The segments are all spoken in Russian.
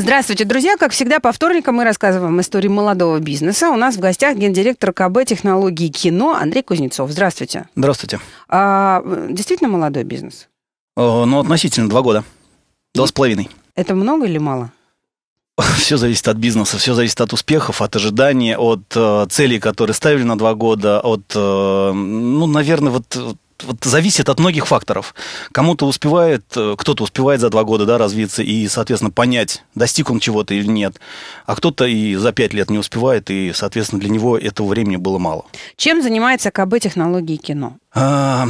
Здравствуйте, друзья. Как всегда, по вторникам мы рассказываем истории молодого бизнеса. У нас в гостях гендиректор КБ технологии кино Андрей Кузнецов. Здравствуйте. Здравствуйте. А, действительно молодой бизнес? ну, относительно, два года. Два с половиной. Это много или мало? Все зависит от бизнеса, все зависит от успехов, от ожиданий, от э, целей, которые ставили на два года, от, э, ну, наверное, вот вот зависит от многих факторов. Кому-то успевает, э, кто-то успевает за два года да, развиться и, соответственно, понять, достиг он чего-то или нет. А кто-то и за пять лет не успевает, и, соответственно, для него этого времени было мало. Чем занимается КБ технологии кино? А,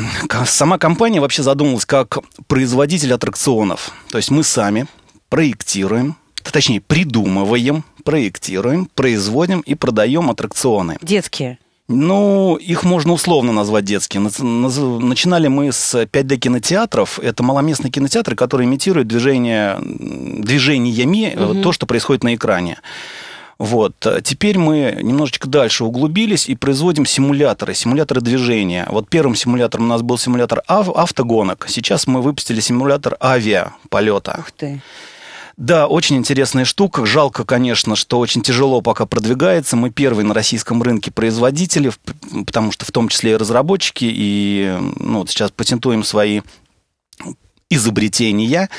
сама компания вообще задумалась как производитель аттракционов. То есть мы сами проектируем, точнее, придумываем, проектируем, производим и продаем аттракционы. Детские? Ну, их можно условно назвать детскими. Начинали мы с 5D кинотеатров. Это маломестные кинотеатры, которые имитируют движение, движение ями, угу. Э, то, что происходит на экране. Вот. Теперь мы немножечко дальше углубились и производим симуляторы, симуляторы движения. Вот первым симулятором у нас был симулятор ав- автогонок. Сейчас мы выпустили симулятор авиаполета. Ух ты. Да, очень интересная штука. Жалко, конечно, что очень тяжело пока продвигается. Мы первые на российском рынке производители, потому что в том числе и разработчики, и ну, вот сейчас патентуем свои изобретения.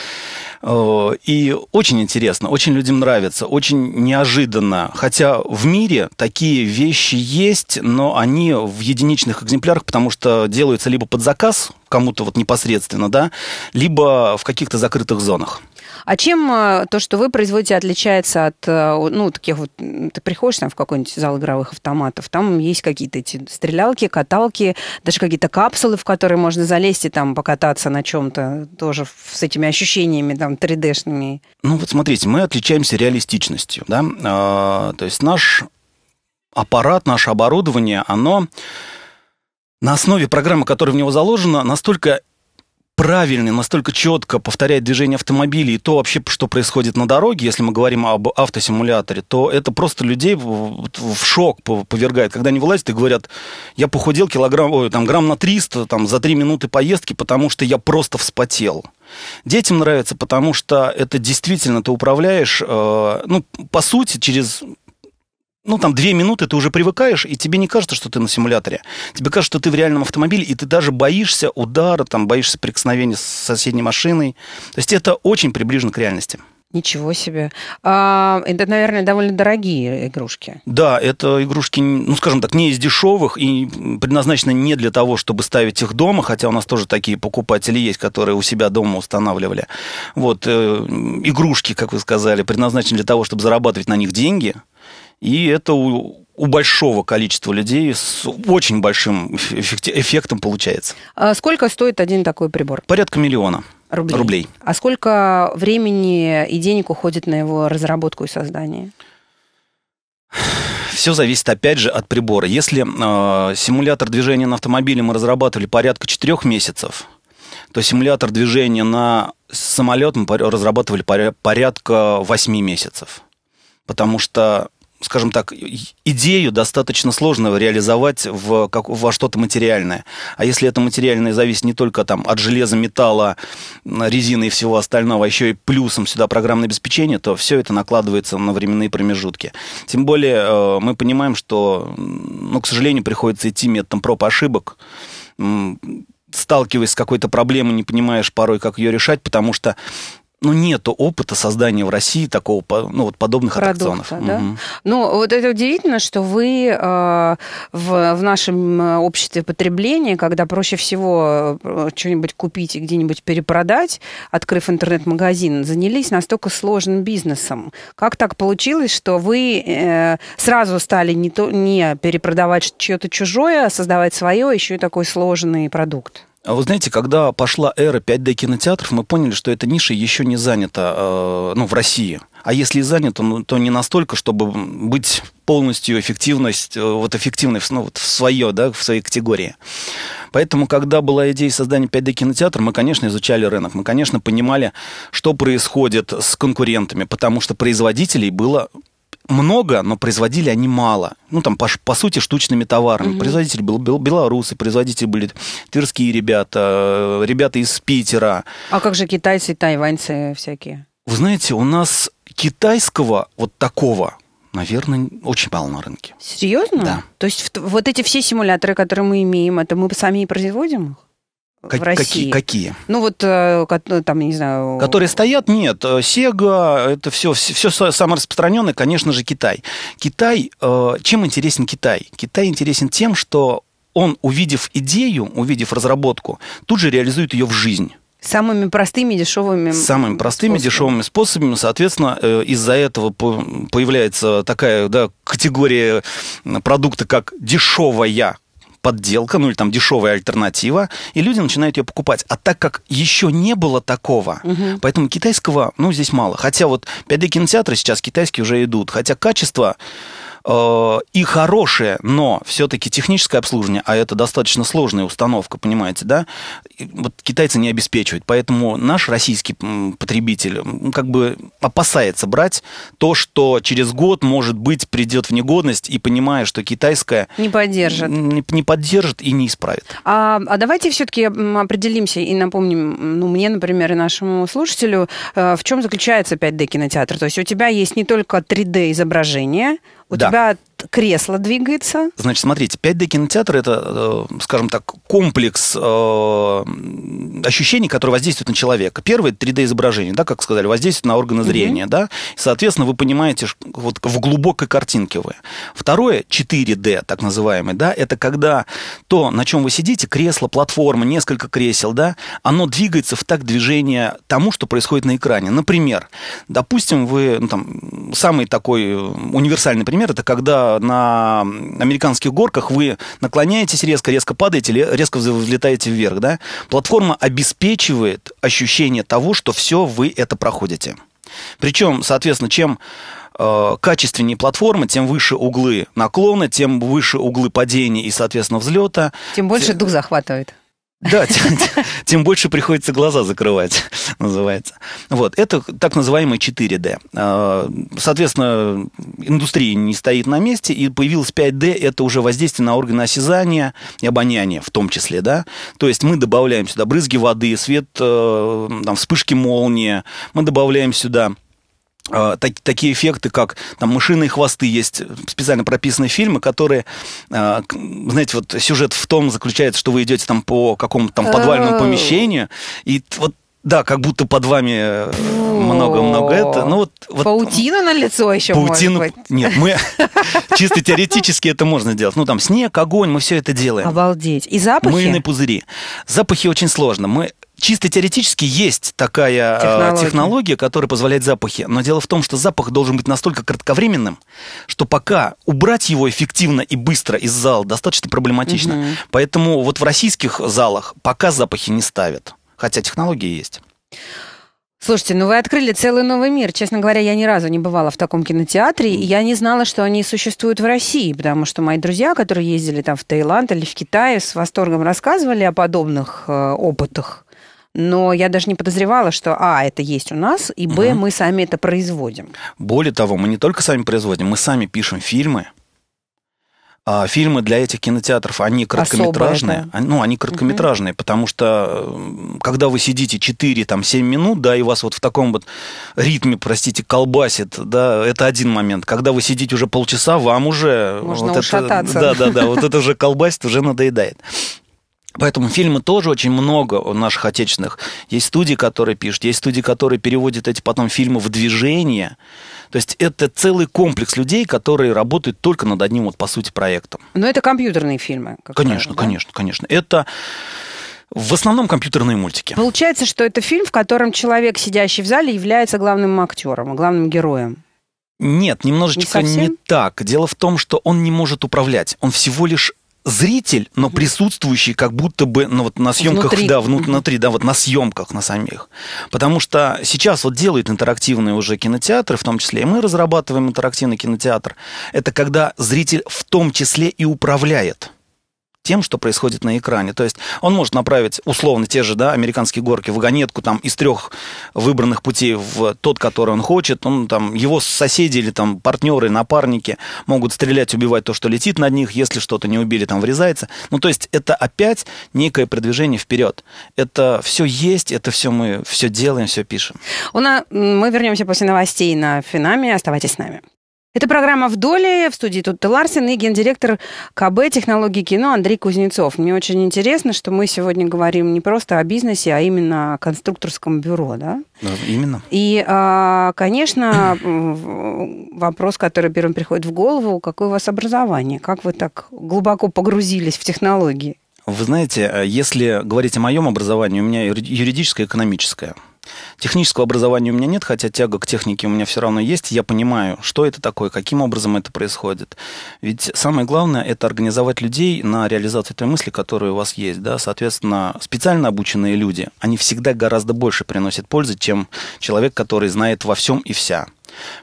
Э, и очень интересно, очень людям нравится, очень неожиданно. Хотя в мире такие вещи есть, но они в единичных экземплярах, потому что делаются либо под заказ кому-то вот непосредственно, да, либо в каких-то закрытых зонах. А чем э, то, что вы производите, отличается от, э, ну, таких вот, ты приходишь там в какой-нибудь зал игровых автоматов, там есть какие-то эти стрелялки, каталки, даже какие-то капсулы, в которые можно залезть и там покататься на чем-то тоже с этими ощущениями там 3D-шными. Ну, вот смотрите, мы отличаемся реалистичностью, да, а, то есть наш аппарат, наше оборудование, оно на основе программы, которая в него заложена, настолько правильно, настолько четко повторяет движение автомобилей и то вообще, что происходит на дороге, если мы говорим об автосимуляторе, то это просто людей в шок повергает. Когда они вылазят и говорят, я похудел килограмм, ой, там, грамм на 300 там, за 3 минуты поездки, потому что я просто вспотел. Детям нравится, потому что это действительно ты управляешь, э, ну, по сути, через ну, там, две минуты ты уже привыкаешь, и тебе не кажется, что ты на симуляторе. Тебе кажется, что ты в реальном автомобиле, и ты даже боишься удара, там, боишься прикосновения с соседней машиной. То есть это очень приближено к реальности. Ничего себе. А, это, наверное, довольно дорогие игрушки. Да, это игрушки, ну, скажем так, не из дешевых и предназначены не для того, чтобы ставить их дома, хотя у нас тоже такие покупатели есть, которые у себя дома устанавливали. Вот, э, игрушки, как вы сказали, предназначены для того, чтобы зарабатывать на них деньги – и это у, у большого количества людей с очень большим эффектом получается. А сколько стоит один такой прибор? Порядка миллиона. Рублей. рублей. А сколько времени и денег уходит на его разработку и создание? Все зависит, опять же, от прибора. Если э, симулятор движения на автомобиле мы разрабатывали порядка четырех месяцев, то симулятор движения на самолет мы разрабатывали порядка восьми месяцев. Потому что скажем так, идею достаточно сложно реализовать в, как, во что-то материальное. А если это материальное зависит не только там, от железа, металла, резины и всего остального, а еще и плюсом сюда программное обеспечение, то все это накладывается на временные промежутки. Тем более э, мы понимаем, что, ну, к сожалению, приходится идти методом проб ошибок сталкиваясь с какой-то проблемой, не понимаешь порой, как ее решать, потому что ну, нет опыта создания в России такого, ну, вот подобных Продукта, аттракционов. Да? Угу. Ну, вот это удивительно, что вы э, в, в нашем э, обществе потребления, когда проще всего э, что-нибудь купить и где-нибудь перепродать, открыв интернет-магазин, занялись настолько сложным бизнесом. Как так получилось, что вы э, сразу стали не, то, не перепродавать что-то чужое, а создавать свое, а еще и такой сложный продукт? А вы знаете, когда пошла эра 5D кинотеатров, мы поняли, что эта ниша еще не занята э, ну, в России. А если и занята, ну, то не настолько, чтобы быть полностью эффективность, э, вот эффективной ну, вот в, свое, да, в своей категории. Поэтому, когда была идея создания 5D кинотеатра, мы, конечно, изучали рынок, мы, конечно, понимали, что происходит с конкурентами, потому что производителей было много, но производили они мало. Ну, там, по, по сути, штучными товарами. Угу. Производители были был белорусы, производители были тверские ребята, э, ребята из Питера. А как же китайцы, тайваньцы всякие? Вы знаете, у нас китайского вот такого Наверное, очень мало на рынке. Серьезно? Да. То есть вот эти все симуляторы, которые мы имеем, это мы сами и производим их? как, в России. Какие, какие? Ну вот э, ну, там, не знаю... Которые стоят? Нет. Э, Sega, это все, все самое распространенное, конечно же, Китай. Китай, э, чем интересен Китай? Китай интересен тем, что он, увидев идею, увидев разработку, тут же реализует ее в жизнь. Самыми простыми дешевыми Самыми простыми способами. дешевыми способами. Соответственно, из-за этого появляется такая да, категория продукта, как дешевая подделка, ну или там дешевая альтернатива, и люди начинают ее покупать. А так как еще не было такого, угу. поэтому китайского, ну, здесь мало. Хотя вот 5D-кинотеатры сейчас китайские уже идут, хотя качество Э, и хорошее, но все-таки техническое обслуживание, а это достаточно сложная установка, понимаете, да, вот китайцы не обеспечивают. Поэтому наш российский потребитель ну, как бы опасается брать то, что через год, может быть, придет в негодность, и понимая, что китайское... Не поддержит. Не, не поддержит и не исправит. А, а давайте все-таки определимся и напомним, ну, мне, например, и нашему слушателю, э, в чем заключается 5D кинотеатр. То есть у тебя есть не только 3D изображение, у да. тебя кресло двигается. Значит, смотрите, 5D кинотеатр это, э, скажем так, комплекс э, ощущений, которые воздействуют на человека. Первое 3D изображение, да, как сказали, воздействует на органы зрения, угу. да. Соответственно, вы понимаете, вот в глубокой картинке вы. Второе 4D, так называемый, да, это когда то, на чем вы сидите, кресло, платформа, несколько кресел, да, оно двигается в так движение тому, что происходит на экране. Например, допустим, вы, ну, там, самый такой э, универсальный пример, это когда на американских горках вы наклоняетесь резко, резко падаете, резко взлетаете вверх, да. Платформа обеспечивает ощущение того, что все, вы это проходите. Причем, соответственно, чем э, качественнее платформа, тем выше углы наклона, тем выше углы падения и, соответственно, взлета. Тем больше дух захватывает. Да, тем, тем больше приходится глаза закрывать, называется. Вот, это так называемое 4D. А, соответственно, индустрия не стоит на месте, и появилось 5D, это уже воздействие на органы осязания и обоняния в том числе, да. То есть мы добавляем сюда брызги воды, свет, э, там, вспышки молнии, мы добавляем сюда а, так, такие эффекты, как там мышиные хвосты, есть э, специально прописанные фильмы, которые, э, знаете, вот сюжет в том заключается, что вы идете там по какому-то там подвальному э. помещению, и вот да, как будто под вами э, много-много это. Ну, вот, вот, паутина на лицо еще паутину... может быть. Нет, мы чисто теоретически это можно делать, Ну, там снег, огонь, мы все это делаем. Обалдеть. И запахи? Мыльные пузыри. Запахи очень сложно. Мы чисто теоретически есть такая э, технология. технология, которая позволяет запахи. Но дело в том, что запах должен быть настолько кратковременным, что пока убрать его эффективно и быстро из зала достаточно проблематично. Угу. Поэтому вот в российских залах пока запахи не ставят. Хотя технология есть. Слушайте, ну вы открыли целый новый мир. Честно говоря, я ни разу не бывала в таком кинотеатре, и я не знала, что они существуют в России, потому что мои друзья, которые ездили там в Таиланд или в Китай, с восторгом рассказывали о подобных э, опытах но я даже не подозревала, что а, это есть у нас, и б, угу. мы сами это производим. Более того, мы не только сами производим, мы сами пишем фильмы, а, фильмы для этих кинотеатров, они короткометражные. Особое, а, Ну, они короткометражные, угу. потому что э, когда вы сидите 4, там, 7 минут, да, и вас вот в таком вот ритме, простите, колбасит, да, это один момент. Когда вы сидите уже полчаса, вам уже... Можно вот ушататься. Это, да, да, да, вот это уже колбасит, уже надоедает. Поэтому фильмы тоже очень много у наших отечественных. Есть студии, которые пишут, есть студии, которые переводят эти потом фильмы в движение. То есть это целый комплекс людей, которые работают только над одним, вот по сути, проектом. Но это компьютерные фильмы. конечно, правило, да? конечно, конечно. Это в основном компьютерные мультики. Получается, что это фильм, в котором человек, сидящий в зале, является главным актером, главным героем. Нет, немножечко не, не так. Дело в том, что он не может управлять. Он всего лишь зритель, но присутствующий как будто бы ну, вот на съемках, внутри. да, внутри, да, вот на съемках на самих. Потому что сейчас вот делают интерактивные уже кинотеатры, в том числе и мы разрабатываем интерактивный кинотеатр. Это когда зритель в том числе и управляет тем, что происходит на экране. То есть он может направить условно те же да, американские горки, в вагонетку там, из трех выбранных путей в тот, который он хочет. Он, ну, там, его соседи или там, партнеры, напарники могут стрелять, убивать то, что летит над них. Если что-то не убили, там врезается. Ну, то есть это опять некое продвижение вперед. Это все есть, это все мы все делаем, все пишем. У нас, мы вернемся после новостей на Финаме. Оставайтесь с нами. Это программа «В доле». В студии Тут Ларсен и гендиректор КБ «Технологии кино» Андрей Кузнецов. Мне очень интересно, что мы сегодня говорим не просто о бизнесе, а именно о конструкторском бюро, да? Да, именно. И, а, конечно, вопрос, который первым приходит в голову, какое у вас образование? Как вы так глубоко погрузились в технологии? Вы знаете, а если говорить о моем образовании, у меня юридическое и экономическое – Технического образования у меня нет, хотя тяга к технике у меня все равно есть. Я понимаю, что это такое, каким образом это происходит. Ведь самое главное – это организовать людей на реализацию той мысли, которая у вас есть. Да? Соответственно, специально обученные люди, они всегда гораздо больше приносят пользы, чем человек, который знает во всем и вся –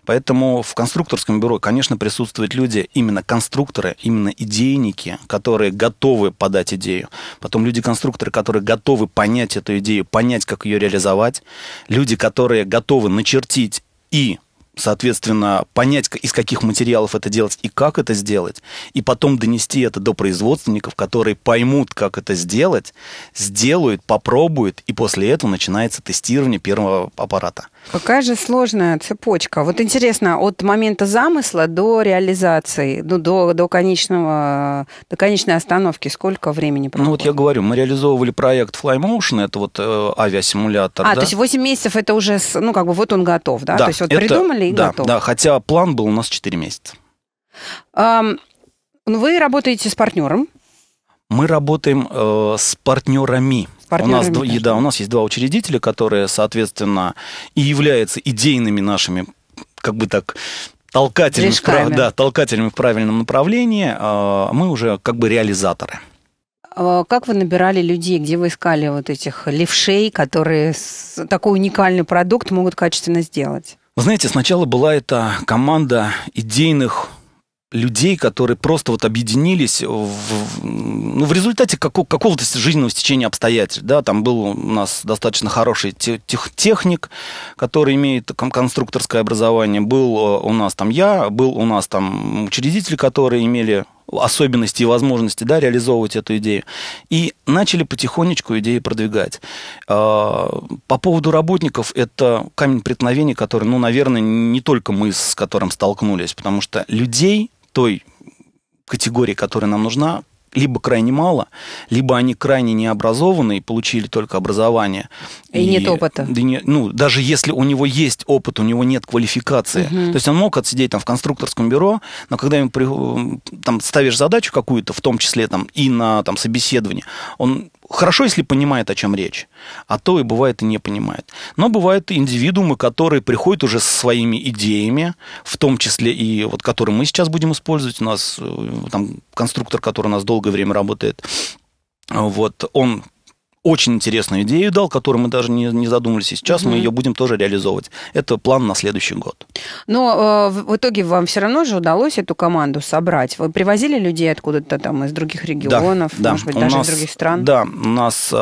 Поэтому в конструкторском бюро, конечно, присутствуют люди, именно конструкторы, именно идейники, которые готовы подать идею. Потом люди-конструкторы, которые готовы понять эту идею, понять, как ее реализовать. Люди, которые готовы начертить и соответственно, понять, из каких материалов это делать и как это сделать, и потом донести это до производственников, которые поймут, как это сделать, сделают, попробуют, и после этого начинается тестирование первого аппарата. Какая же сложная цепочка. Вот интересно, от момента замысла до реализации, ну, до, до, конечного, до конечной остановки сколько времени проходит? Ну, вот я говорю, мы реализовывали проект FlyMotion, это вот э, авиасимулятор. А, да? то есть 8 месяцев это уже, ну, как бы вот он готов, да? да то есть вот это, придумали и да, готов. Да, хотя план был у нас 4 месяца. Эм, вы работаете с партнером? Мы работаем э, с партнерами у нас, конечно. да, у нас есть два учредителя, которые, соответственно, и являются идейными нашими, как бы так, толкателями, Решками. в, да, толкателями в правильном направлении. А, мы уже как бы реализаторы. А, как вы набирали людей, где вы искали вот этих левшей, которые такой уникальный продукт могут качественно сделать? Вы знаете, сначала была эта команда идейных людей, которые просто вот объединились в, ну, в результате какого- какого-то жизненного стечения обстоятельств. Да? Там был у нас достаточно хороший тех- техник, который имеет конструкторское образование. Был э, у нас там я, был у нас там учредители, которые имели особенности и возможности да, реализовывать эту идею. И начали потихонечку идеи продвигать. А, по поводу работников, это камень преткновения, который, ну, наверное, не только мы с которым столкнулись, потому что людей той категории, которая нам нужна, либо крайне мало, либо они крайне необразованные, получили только образование. И, и нет опыта. Да не, ну, даже если у него есть опыт, у него нет квалификации. Угу. То есть он мог отсидеть там в конструкторском бюро, но когда ему э, там ставишь задачу какую-то, в том числе там и на там собеседовании, он Хорошо, если понимает, о чем речь. А то и бывает и не понимает. Но бывают индивидуумы, которые приходят уже со своими идеями, в том числе и вот, которые мы сейчас будем использовать. У нас э, там конструктор, который у нас долгое время работает, вот, он очень интересную идею дал, которую мы даже не, не задумывались, и сейчас угу. мы ее будем тоже реализовывать. Это план на следующий год. Но э, в итоге вам все равно же удалось эту команду собрать. Вы привозили людей откуда-то там из других регионов, да, может да. быть, даже нас, из других стран? Да, у нас э,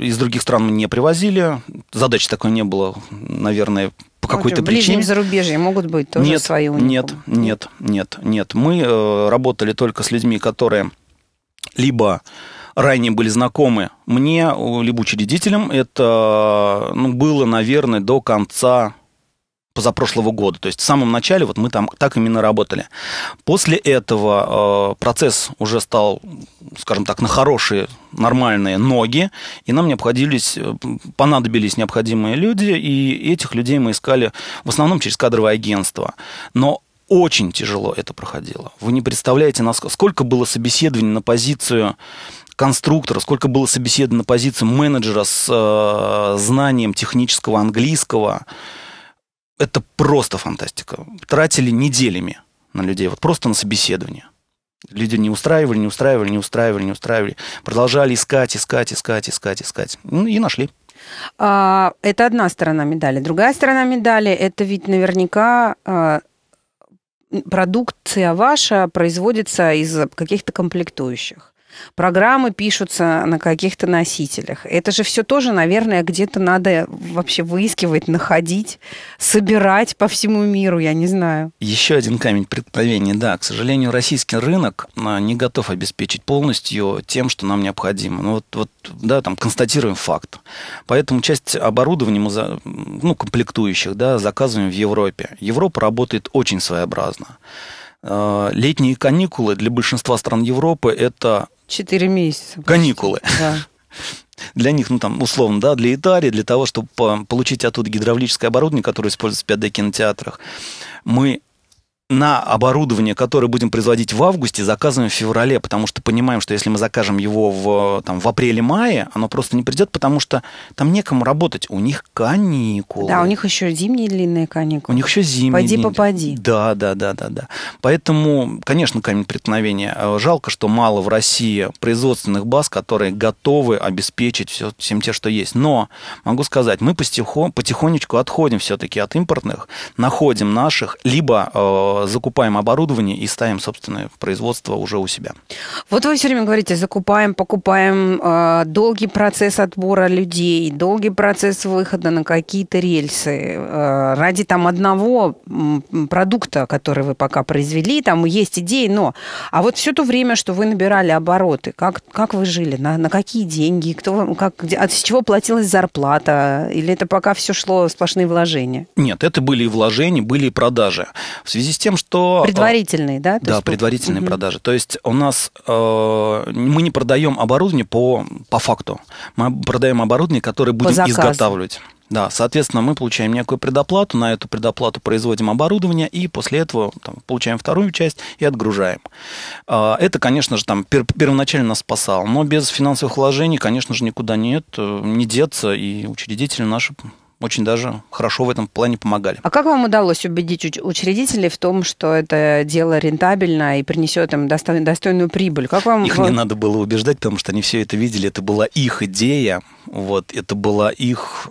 из других стран мы не привозили. Задачи такой не было, наверное, по какой-то причине. Ближнем зарубежье могут быть тоже нет, свои уникумы. Нет, нет, нет, нет. Мы э, работали только с людьми, которые либо ранее были знакомы мне, либо учредителям. Это ну, было, наверное, до конца позапрошлого года. То есть в самом начале вот мы там так именно работали. После этого э, процесс уже стал, скажем так, на хорошие, нормальные ноги, и нам необходились, э, понадобились необходимые люди, и этих людей мы искали в основном через кадровое агентство. Но очень тяжело это проходило. Вы не представляете, насколько, сколько было собеседований на позицию конструктора, сколько было собеседовано на позицию менеджера с э, знанием технического английского. Это просто фантастика. Тратили неделями на людей, вот просто на собеседование. Люди не устраивали, не устраивали, не устраивали, не устраивали. Продолжали искать, искать, искать, искать, искать. Ну, и нашли. А, это одна сторона медали. Другая сторона медали – это ведь наверняка а, продукция ваша производится из каких-то комплектующих программы пишутся на каких-то носителях. Это же все тоже, наверное, где-то надо вообще выискивать, находить, собирать по всему миру, я не знаю. Еще один камень преткновения, да. К сожалению, российский рынок а, не готов обеспечить полностью тем, что нам необходимо. Ну, вот, вот да, там констатируем факт. Поэтому часть оборудования, мы за, ну, комплектующих, да, заказываем в Европе. Европа работает очень своеобразно. А, летние каникулы для большинства стран Европы – это 4 месяца. Каникулы. Да для них, ну там, условно, да, для Италии, для того, чтобы получить оттуда гидравлическое оборудование, которое используется в 5D кинотеатрах, мы на оборудование, которое будем производить в августе, заказываем в феврале, потому что понимаем, что если мы закажем его в, там, в апреле-мае, оно просто не придет, потому что там некому работать. У них каникулы. Да, у них еще зимние длинные каникулы. У них еще зимние. Пойди длинные. попади. Да, да, да, да, да. Поэтому, конечно, камень преткновения. Э, жалко, что мало в России производственных баз, которые готовы обеспечить все, всем те, что есть. Но могу сказать, мы потихонечку отходим все-таки от импортных, находим наших, либо э, закупаем оборудование и ставим собственное производство уже у себя. Вот вы все время говорите, закупаем, покупаем, а, долгий процесс отбора людей, долгий процесс выхода на какие-то рельсы. А, ради там одного продукта, который вы пока произвели, там есть идеи, но... А вот все то время, что вы набирали обороты, как, как вы жили, на, на какие деньги, кто вам, как, от чего платилась зарплата, или это пока все шло сплошные вложения? Нет, это были и вложения, были и продажи. В связи с тем, тем, что... Э, предварительные, да? То да, есть... предварительные угу. продажи. То есть у нас... Э, мы не продаем оборудование по, по факту. Мы продаем оборудование, которое будем изготавливать. Да, соответственно, мы получаем некую предоплату, на эту предоплату производим оборудование, и после этого там, получаем вторую часть и отгружаем. Э, это, конечно же, там первоначально нас спасало, но без финансовых вложений, конечно же, никуда нет, э, не деться, и учредители наши очень даже хорошо в этом плане помогали. А как вам удалось убедить учредителей в том, что это дело рентабельно и принесет им достойную прибыль? Как вам... Их не надо было убеждать, потому что они все это видели. Это была их идея, вот, это была их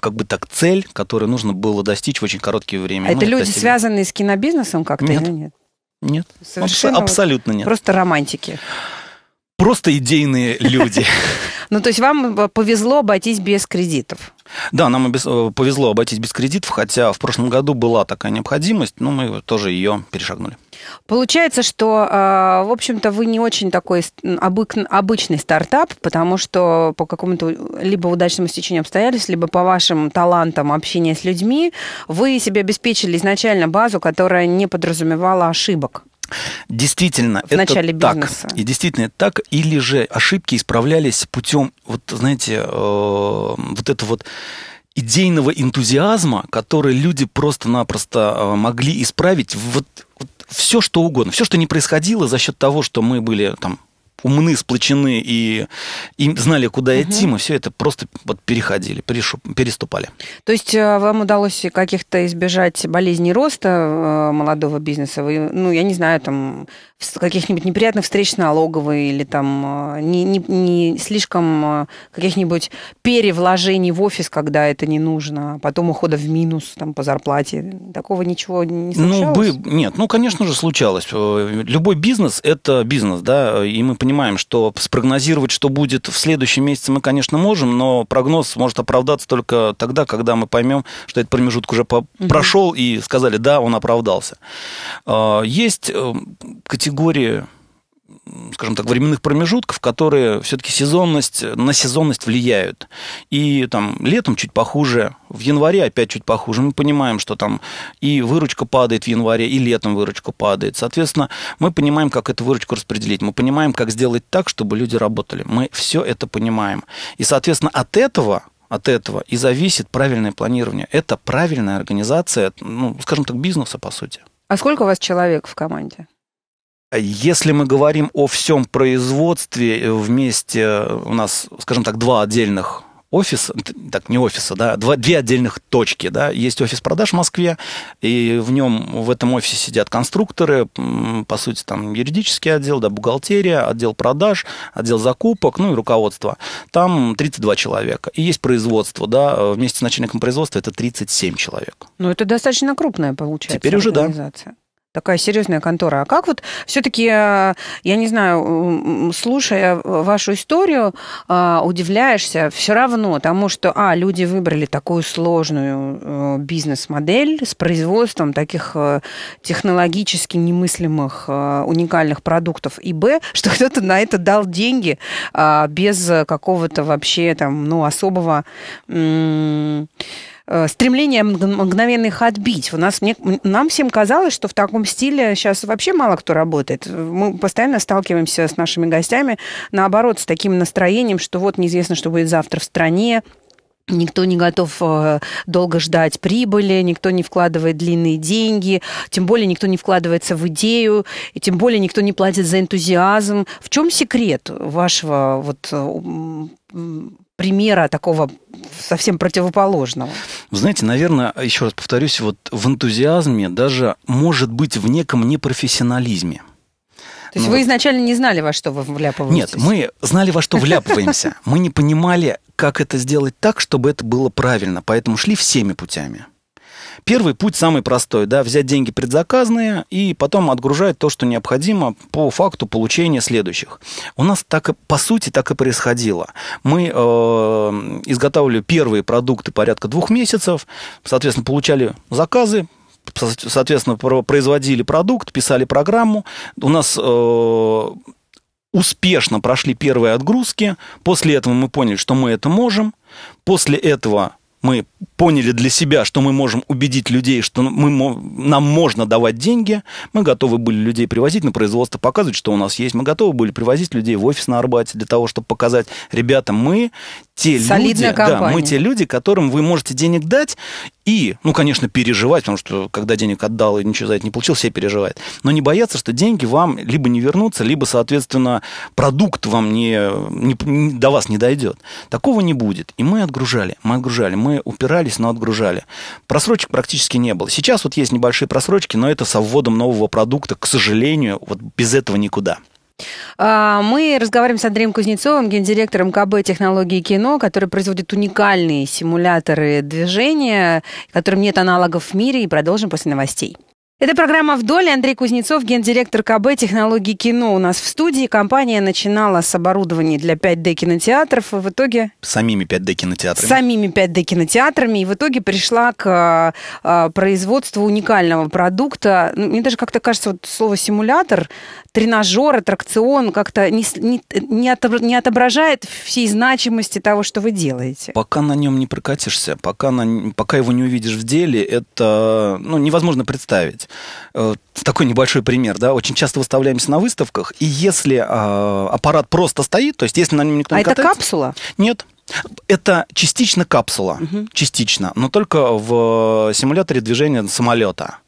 как бы так цель, которую нужно было достичь в очень короткие времена. А ну, это люди, достигли. связанные с кинобизнесом как-то нет. или нет? Нет. Совершенно абсолютно нет. Просто романтики просто идейные люди. Ну, то есть вам э, повезло обойтись без кредитов? Да, нам э, повезло обойтись без кредитов, хотя в прошлом году была такая необходимость, но мы тоже ее перешагнули. Получается, что, э, в общем-то, вы не очень такой обычный стартап, потому что по какому-то либо удачному стечению обстоятельств, либо по вашим талантам общения с людьми, вы себе обеспечили изначально базу, которая не подразумевала ошибок. Действительно, в это начале бизнеса. так. И действительно это так. Или же ошибки исправлялись путем, вот знаете, э, вот это вот идейного энтузиазма, который люди просто-напросто э, могли исправить вот, вот все, что угодно. Все, что не происходило за счет того, что мы были там умны, сплочены и, и знали, куда угу. идти, мы все это просто вот переходили, переступали. То есть э, вам удалось каких-то избежать болезней роста э, молодого бизнеса? Вы, ну, я не знаю, там каких-нибудь неприятных встреч с налоговой или там э, не, не, не слишком каких-нибудь перевложений в офис, когда это не нужно, а потом ухода в минус там по зарплате. Такого ничего не ну, случалось? Ну, бы, нет, ну, конечно же, случалось. Любой бизнес – это бизнес, да, и мы понимаем, понимаем, что спрогнозировать, что будет в следующем месяце, мы, конечно, можем, но прогноз может оправдаться только тогда, когда мы поймем, что этот промежуток уже угу. прошел и сказали, да, он оправдался. А, есть э, категория скажем так, временных промежутков, которые все-таки сезонность, на сезонность влияют. И там летом чуть похуже, в январе опять чуть похуже. Мы понимаем, что там и выручка падает в январе, и летом выручка падает. Соответственно, мы понимаем, как эту выручку распределить. Мы понимаем, как сделать так, чтобы люди работали. Мы все это понимаем. И, соответственно, от этого от этого и зависит правильное планирование. Это правильная организация, ну, скажем так, бизнеса, по сути. А сколько у вас человек в команде? Если мы говорим о всем производстве э, вместе, э, у нас, скажем так, два отдельных офиса, так не офиса, да, два, две отдельных точки, да, есть офис продаж в Москве, и в нем, в этом офисе сидят конструкторы, по сути, там юридический отдел, да, бухгалтерия, отдел продаж, отдел закупок, ну и руководство. Там 32 человека. И есть производство, да, э, вместе с начальником производства это 37 человек. Ну, это достаточно крупная, получается, Теперь уже, да такая серьезная контора. А как вот все-таки, э, я не знаю, слушая вашу историю, э, удивляешься все равно тому, что, а, люди выбрали такую сложную э, бизнес-модель с производством таких технологически немыслимых уникальных продуктов, и, б, что кто-то на это дал деньги а, без какого-то вообще там, ну, особого Э, стремление мгновенно их отбить. У нас, мне, нам всем казалось, что в таком стиле сейчас вообще мало кто работает. Мы постоянно сталкиваемся с нашими гостями, наоборот, с таким настроением, что вот неизвестно, что будет завтра в стране, Никто не готов э, долго ждать прибыли, никто не вкладывает длинные деньги, тем более никто не вкладывается в идею, и тем более никто не платит за энтузиазм. В чем секрет вашего вот э, примера такого совсем противоположного. знаете, наверное, еще раз повторюсь, вот в энтузиазме даже может быть в неком непрофессионализме. То есть ну, вы изначально не знали, во что вы вляпываетесь? Нет, мы знали, во что вляпываемся. Мы не понимали, как это сделать так, чтобы это было правильно, поэтому шли всеми путями. Первый путь самый простой, да, взять деньги предзаказные и потом отгружать то, что необходимо по факту получения следующих. У нас так и, по сути, так и происходило. Мы э, изготавливали первые продукты порядка двух месяцев, соответственно, получали заказы, соответственно, производили продукт, писали программу. У нас э, успешно прошли первые отгрузки. После этого мы поняли, что мы это можем. После этого мы поняли для себя, что мы можем убедить людей, что мы, нам можно давать деньги, мы готовы были людей привозить на производство, показывать, что у нас есть. Мы готовы были привозить людей в офис на Арбате для того, чтобы показать, ребята, мы те Солидная люди, компания. да, мы те люди, которым вы можете денег дать и, ну, конечно, переживать, потому что когда денег отдал и ничего за это не получил, все переживают. Но не бояться, что деньги вам либо не вернутся, либо, соответственно, продукт вам не, не, не до вас не дойдет. Такого не будет. И мы отгружали, мы отгружали, мы упирались старались, но отгружали. Просрочек практически не было. Сейчас вот есть небольшие просрочки, но это со вводом нового продукта, к сожалению, вот без этого никуда. А, мы разговариваем с Андреем Кузнецовым, гендиректором КБ «Технологии кино», который производит уникальные симуляторы движения, которым нет аналогов в мире, и продолжим после новостей. Это программа «Вдоль». Андрей Кузнецов, гендиректор КБ «Технологии кино» у нас в студии. Компания начинала с оборудования для 5D-кинотеатров, и в итоге... Самими 5D-кинотеатрами. Самими 5D-кинотеатрами, и в итоге пришла к а, а, производству уникального продукта. Ну, мне даже как-то кажется, вот слово «симулятор», тренажер, аттракцион как-то не, не, не отображает всей значимости того, что вы делаете. Пока на нем не прокатишься, пока, на, пока его не увидишь в деле, это ну, невозможно представить есть э, такой небольшой пример, да, очень часто выставляемся на выставках, и если э, аппарат просто стоит, то есть если на нем никто а не катается... А это капсула? Нет, это частично капсула, угу. частично, но только в симуляторе движения самолета.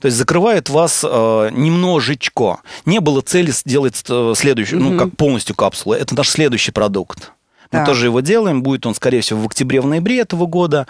То есть закрывает вас э, немножечко. Не было цели сделать э, следующую, угу. ну, как полностью капсулу. Это наш следующий продукт. Да. Мы тоже его делаем. Будет он, скорее всего, в октябре, ноябре этого года.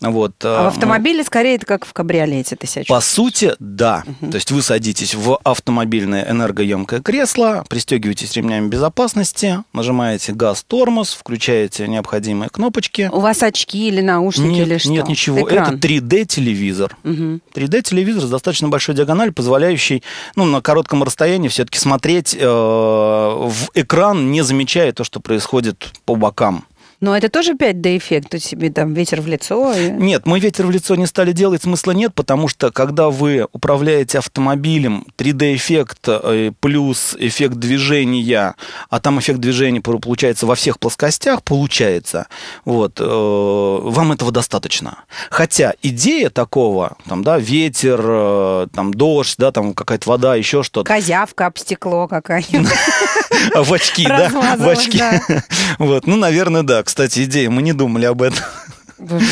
Вот. А в э, автомобиле скорее это как в кабриолете ты себя По сути, да. Угу. То есть вы садитесь в автомобильное энергоемкое кресло, пристегиваетесь ремнями безопасности, нажимаете газ, тормоз, включаете необходимые кнопочки. У вас очки или наушники нет, или что? Нет, ничего. Экран. Это 3D-телевизор. Угу. 3D-телевизор с достаточно большой диагональю, позволяющий ну, на коротком расстоянии все-таки смотреть э, в экран, не замечая то, что происходит по бокам. Но это тоже 5D-эффект, то тебе там ветер в лицо? И... Нет, мы ветер в лицо не стали делать, смысла нет, потому что когда вы управляете автомобилем, 3D-эффект э, плюс эффект движения, а там эффект движения получается во всех плоскостях, получается, вот, э, вам этого достаточно. Хотя идея такого, там, да, ветер, э, там, дождь, да, там какая-то вода, еще что-то. Козявка об стекло какая-нибудь. В очки, да? В очки. Вот, ну, наверное, да кстати, идея, мы не думали об этом.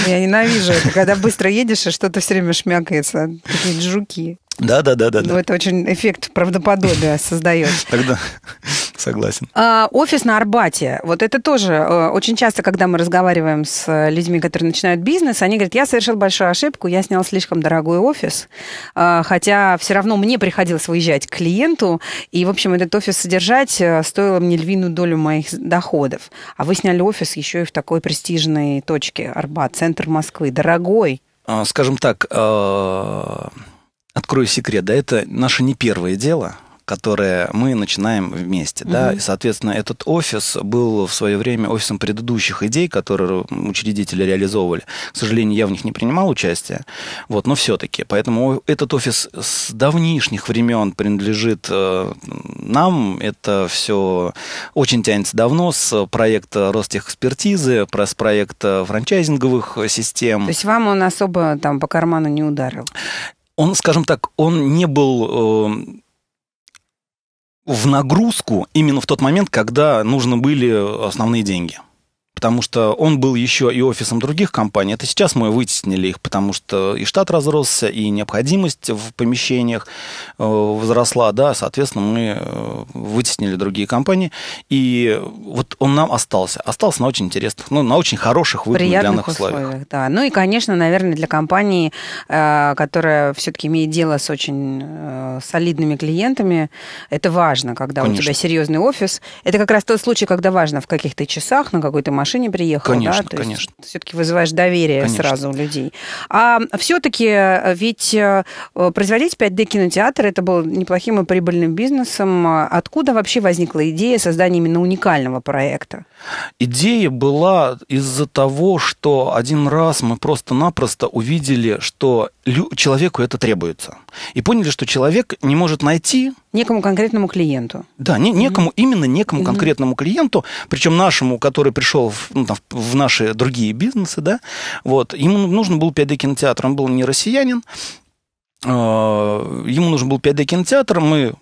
Я ненавижу это, когда быстро едешь, и что-то все время шмякается. Какие-то жуки. Да, да, да, да. Ну, да. это очень эффект правдоподобия создает. Тогда Согласен. А, офис на Арбате. Вот это тоже э, очень часто, когда мы разговариваем с э, людьми, которые начинают бизнес, они говорят, я совершил большую ошибку, я снял слишком дорогой офис, а, хотя все равно мне приходилось выезжать к клиенту, и, в общем, этот офис содержать э, стоило мне львиную долю моих доходов. А вы сняли офис еще и в такой престижной точке, Арбат, центр Москвы, дорогой. А, скажем так, открою секрет, да, это наше не первое дело – которое мы начинаем вместе. Mm-hmm. Да? И, соответственно, этот офис был в свое время офисом предыдущих идей, которые учредители реализовывали. К сожалению, я в них не принимал участие, вот, но все-таки. Поэтому этот офис с давнишних времен принадлежит э, нам. Это все очень тянется давно с проекта Ростехэкспертизы, с проекта франчайзинговых систем. То есть вам он особо там по карману не ударил? он, скажем так, он не был э, в нагрузку именно в тот момент, когда нужны были основные деньги потому что он был еще и офисом других компаний. Это сейчас мы вытеснили их, потому что и штат разросся, и необходимость в помещениях э, возросла, да, соответственно, мы э, вытеснили другие компании, и вот он нам остался. Остался на очень интересных, ну, на очень хороших, выгодных условиях. условиях. Да, ну и, конечно, наверное, для компании, э, которая все-таки имеет дело с очень солидными клиентами, это важно, когда конечно. у тебя серьезный офис. Это как раз тот случай, когда важно, в каких то часах, на какой ты машине приехал, конечно, да? То конечно. Все-таки вызываешь доверие конечно. сразу у людей. А все-таки э, ведь э, э, производить 5D кинотеатр это был неплохим и прибыльным бизнесом. Откуда вообще возникла идея создания именно уникального проекта? Идея была из-за того, что один раз мы просто-напросто увидели, что человеку это требуется. И поняли, что человек не может найти... Некому конкретному клиенту. Да, не, некому, mm-hmm. именно некому mm-hmm. конкретному клиенту, причем нашему, который пришел в, ну, в наши другие бизнесы, да, вот, ему нужен был 5D-кинотеатр, он был не россиянин, а, ему нужен был 5D-кинотеатр, мы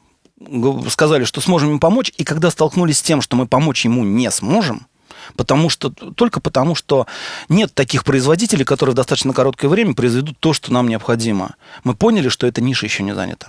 сказали, что сможем им помочь, и когда столкнулись с тем, что мы помочь ему не сможем, Потому что, только потому, что нет таких производителей, которые в достаточно короткое время произведут то, что нам необходимо. Мы поняли, что эта ниша еще не занята.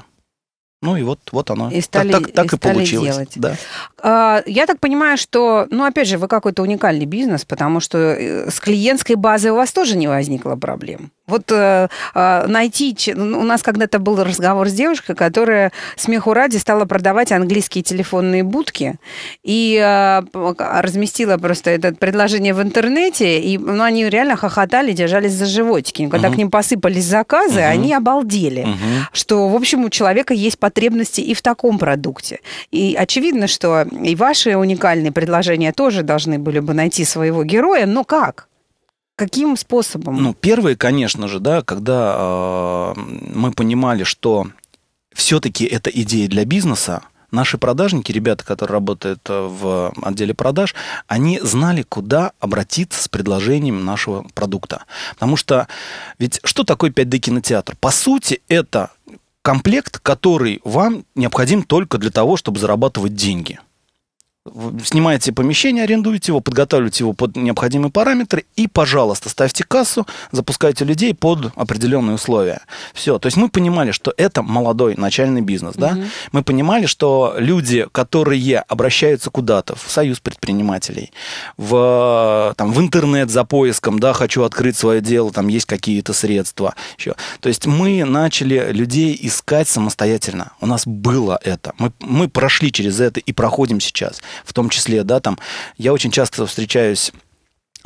Ну и вот, вот оно. И стали, так, так, так и, и стали получилось. Делать. Да. А, я так понимаю, что, ну опять же, вы какой-то уникальный бизнес, потому что э, с клиентской базой у вас тоже не возникло проблем. Вот э, а, найти... Ну, у нас когда-то был разговор с девушкой, которая смеху ради стала продавать английские телефонные будки и э, разместила просто это предложение в интернете, и ну, они реально хохотали, держались за животики. Когда угу. к ним посыпались заказы, угу. они обалдели, угу. что, в общем, у человека есть потребности и в таком продукте. И очевидно, что и ваши уникальные предложения тоже должны были бы найти своего героя, но как? Каким способом? Ну, первое, конечно же, да, когда э, мы понимали, что все-таки это идея для бизнеса, наши продажники, ребята, которые работают а, в отделе продаж, они знали, куда обратиться с предложением нашего продукта. Потому что ведь что такое 5D кинотеатр? По сути, это комплект, который вам необходим только для того, чтобы зарабатывать деньги – снимаете помещение, арендуете его, подготавливаете его под необходимые параметры и, пожалуйста, ставьте кассу, запускайте людей под определенные условия. Все. То есть мы понимали, что это молодой начальный бизнес, да? Угу. Мы понимали, что люди, которые обращаются куда-то, в союз предпринимателей, в, там, в интернет за поиском, да, хочу открыть свое дело, там есть какие-то средства. Еще. То есть мы начали людей искать самостоятельно. У нас было это. Мы, мы прошли через это и проходим сейчас в том числе, да, там, я очень часто встречаюсь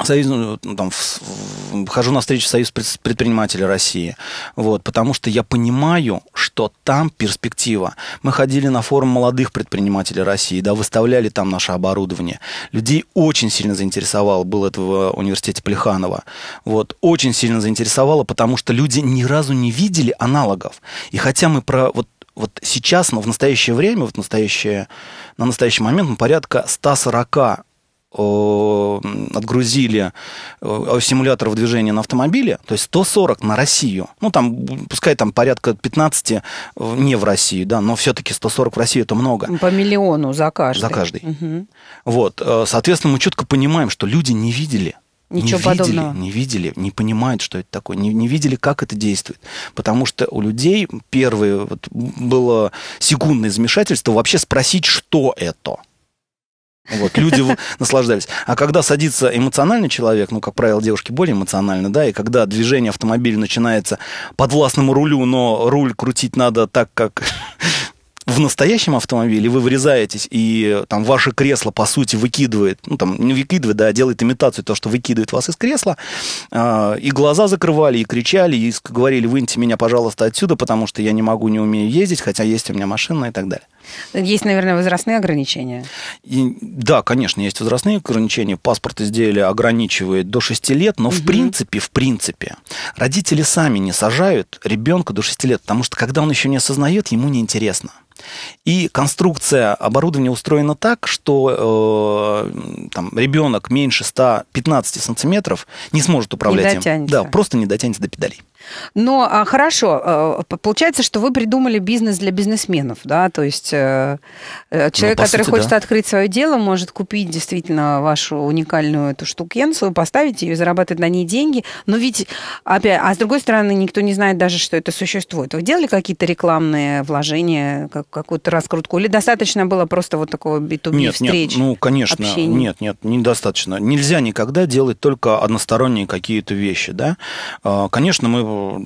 Союз, ну, там, в, в, хожу на встречу в Союз предпринимателей России, вот, потому что я понимаю, что там перспектива. Мы ходили на форум молодых предпринимателей России, да, выставляли там наше оборудование. Людей очень сильно заинтересовало, был это в университете Плеханова, вот, очень сильно заинтересовало, потому что люди ни разу не видели аналогов. И хотя мы про, вот, вот сейчас, но в настоящее время, вот настоящее, на настоящий момент мы порядка 140 э, отгрузили э, симуляторов движения на автомобиле, то есть 140 на Россию. Ну, там, пускай там порядка 15 э, не в России, да, но все-таки 140 в России это много. По миллиону за каждый. За каждый. Угу. Вот, соответственно, мы четко понимаем, что люди не видели – Ничего не подобного. не видели, не понимают, что это такое, не, не видели, как это действует. Потому что у людей первое вот, было секундное замешательство вообще спросить, что это. Вот, люди наслаждались. А когда садится эмоциональный человек, ну, как правило, девушки более эмоциональны, да, и когда движение автомобиля начинается под властному рулю, но руль крутить надо так, как в настоящем автомобиле вы врезаетесь, и там ваше кресло, по сути, выкидывает, ну, там, не выкидывает, да, а делает имитацию того, что выкидывает вас из кресла, э, и глаза закрывали, и кричали, и говорили, выньте меня, пожалуйста, отсюда, потому что я не могу, не умею ездить, хотя есть у меня машина и так далее. Есть, наверное, возрастные ограничения. И, да, конечно, есть возрастные ограничения. Паспорт изделия ограничивает до 6 лет, но угу. в принципе, в принципе, родители сами не сажают ребенка до 6 лет, потому что когда он еще не осознает, ему неинтересно. И конструкция оборудования устроена так, что э, там, ребенок меньше 115 сантиметров не сможет управлять не им. Да, просто не дотянется до педалей. Но а, хорошо, э, получается, что вы придумали бизнес для бизнесменов, да, то есть э, э, ну, человек, ну, который сути, хочет да. открыть свое дело, может купить действительно вашу уникальную эту штукенцию, поставить ее, зарабатывать на ней деньги. Но ведь, опять, а с другой стороны, никто не знает даже, что это существует. Вы делали какие-то рекламные вложения, как, какую-то раскрутку? Или достаточно было просто вот такого B2B нет, Нет, ну, конечно, общения? нет, нет, недостаточно. Нельзя никогда делать только односторонние какие-то вещи, да. А, конечно, мы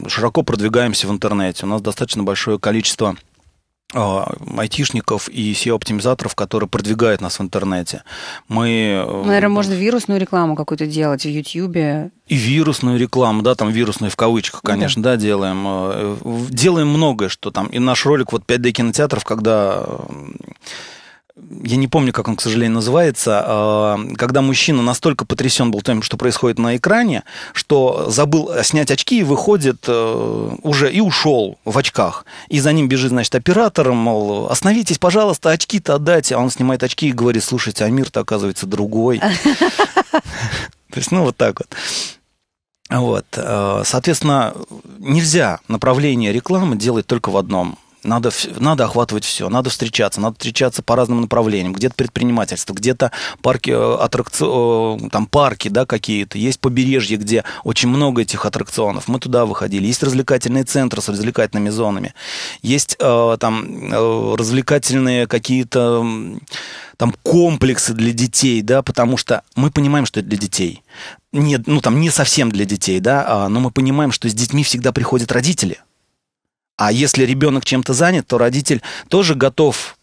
широко продвигаемся в интернете. У нас достаточно большое количество а, айтишников и SEO-оптимизаторов, которые продвигают нас в интернете. Мы... Э, Наверное, можно вирусную рекламу какую-то делать в YouTube. И вирусную рекламу, да, там вирусную в кавычках, конечно, да, да делаем. Э, делаем многое, что там. И наш ролик, вот 5D кинотеатров, когда я не помню, как он, к сожалению, называется, а, когда мужчина настолько потрясен был тем, что происходит на экране, что забыл снять очки и выходит э, уже и ушел в очках. И за ним бежит, значит, оператор, мол, остановитесь, пожалуйста, очки-то отдайте. А он снимает очки и говорит, слушайте, а мир-то оказывается другой. То есть, ну, вот так вот. Вот. Э, соответственно, нельзя направление рекламы делать только в одном – надо, надо охватывать все, надо встречаться, надо встречаться по разным направлениям. Где-то предпринимательство, где-то парки, э, аттракцион, э, там парки да, какие-то, есть побережье, где очень много этих аттракционов. Мы туда выходили. Есть развлекательные центры с развлекательными зонами. Есть э, там э, развлекательные какие-то там комплексы для детей, да, потому что мы понимаем, что это для детей. Нет, ну там не совсем для детей, да, а, но мы понимаем, что с детьми всегда приходят родители – а если ребенок чем-то занят, то родитель тоже готов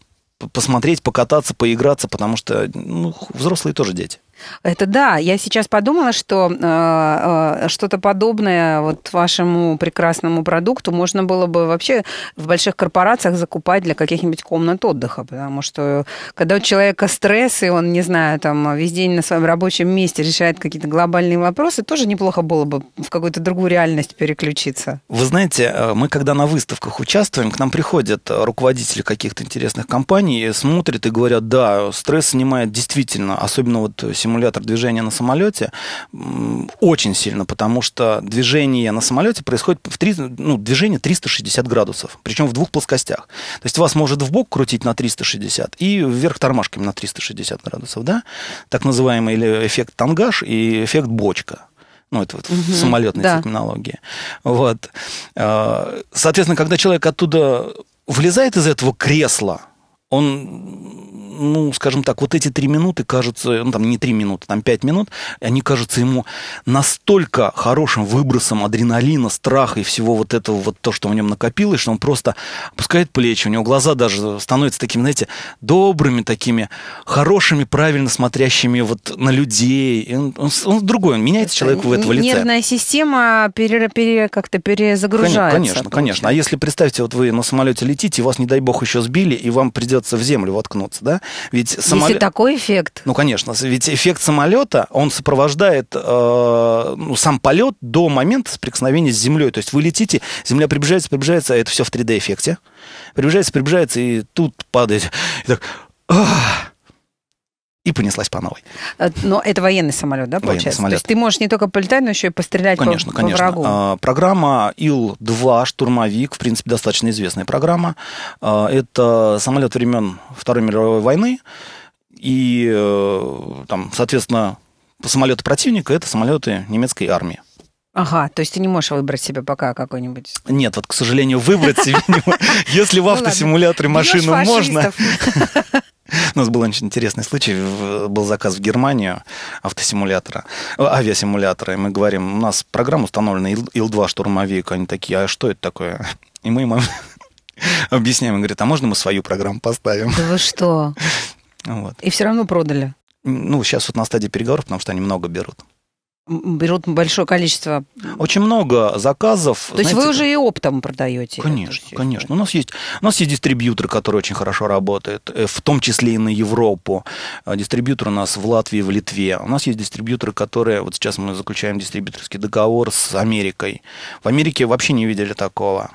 посмотреть, покататься, поиграться, потому что ну, взрослые тоже дети. Это да. Я сейчас подумала, что э, э, что-то подобное вот вашему прекрасному продукту можно было бы вообще в больших корпорациях закупать для каких-нибудь комнат отдыха, потому что когда у человека стресс, и он, не знаю, там весь день на своем рабочем месте решает какие-то глобальные вопросы, тоже неплохо было бы в какую-то другую реальность переключиться. Вы знаете, э, мы когда на выставках участвуем, к нам приходят э, руководители каких-то интересных компаний, смотрят и говорят, да, стресс снимает действительно, особенно вот симулятор движения на самолете очень сильно, потому что движение на самолете происходит в 3, ну, движение 360 градусов, причем в двух плоскостях. То есть вас может в бок крутить на 360 и вверх тормашками на 360 градусов, да? Так называемый или эффект тангаж и эффект бочка ну, это вот угу, самолетная да. терминология. Вот. А, соответственно, когда человек оттуда влезает из этого кресла, он, ну, скажем так, вот эти три минуты кажутся, ну, там не три минуты, там пять минут, они кажутся ему настолько хорошим выбросом адреналина, страха и всего вот этого, вот то, что в нем накопилось, что он просто опускает плечи, у него глаза даже становятся такими, знаете, добрыми такими, хорошими, правильно смотрящими вот на людей. Он, он, он другой, он меняется Это человеку в этого лице. Нервная система пере, пере, как-то перезагружается. Конечно, конечно, конечно. А если, представьте, вот вы на самолете летите, и вас, не дай бог, еще сбили, и вам придется придется в землю воткнуться, да? Ведь самолет... Если такой эффект. Ну, конечно. Ведь эффект самолета, он сопровождает э, ну, сам полет до момента соприкосновения с землей. То есть вы летите, земля приближается, приближается, а это все в 3D-эффекте. Приближается, приближается, и тут падает. И так... Ах! и понеслась по новой. Э, но это военный самолет, да, получается? Военный самолет. То есть ты можешь не только полетать, но еще и пострелять конечно, по, конечно. по врагу. Конечно, а, Программа Ил-2 «Штурмовик», в принципе, достаточно известная программа. А, это самолет времен Второй мировой войны. И э, там, соответственно, самолеты противника – это самолеты немецкой армии. Ага, то есть ты не можешь выбрать себе пока какой-нибудь... Нет, вот, к сожалению, выбрать себе Если в ну автосимуляторе машину можно... У нас был очень интересный случай. Был заказ в Германию автосимулятора, э, авиасимулятора. И мы говорим, у нас программа установлена Ил-2 штурмовик. Они такие, а что это такое? И мы им объясняем. И говорит, а можно мы свою программу поставим? Да вы что? Вот. И все равно продали? Ну, сейчас вот на стадии переговоров, потому что они много берут берут большое количество. Очень много заказов. То есть вы уже и оптом продаете? Конечно, конечно. У нас есть у нас есть дистрибьютор, который очень хорошо работает, э, в том числе и на Европу. А, дистрибьютор у нас в Латвии, в Литве. У нас есть дистрибьюторы, которые вот сейчас мы заключаем дистрибьюторский договор с Америкой. В Америке вообще не видели такого.